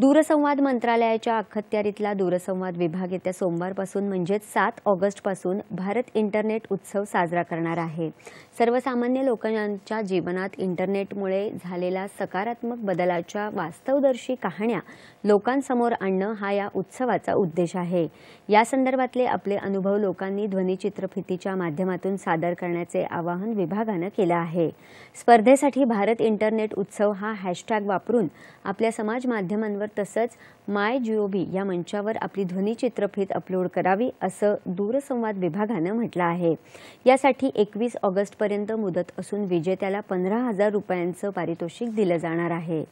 दूरसंवाद मंत्रालयाच्या अखत्यारीतला दूरसंवाद विभाग येत्या सोमवारपासून म्हणजेच सात ऑगस्टपासून भारत इंटरनेट उत्सव साजरा करणार आहे सर्वसामान्य लोकांच्या जीवनात इंटरनेटमुळे झालेला सकारात्मक बदलाच्या वास्तवदर्शी कहाण्या लोकांसमोर आणणं हा या उत्सवाचा उद्देश आहे या संदर्भातले आपले अनुभव लोकांनी ध्वनिचित्रफितीच्या माध्यमातून सादर करण्याचे आवाहन विभागानं केलं आहे स्पर्धेसाठी भारत इंटरनेट उत्सव हा हॅशटॅग वापरून आपल्या समाज माध्यमांवर चॅनलवर तसंच माय जिओबी या मंचावर आपली चित्रफित अपलोड करावी असं दूरसंवाद विभागानं म्हटलं आहे यासाठी एकवीस ऑगस्टपर्यंत मुदत असून विजेत्याला पंधरा हजार रुपयांचं पारितोषिक दिलं जाणार आहे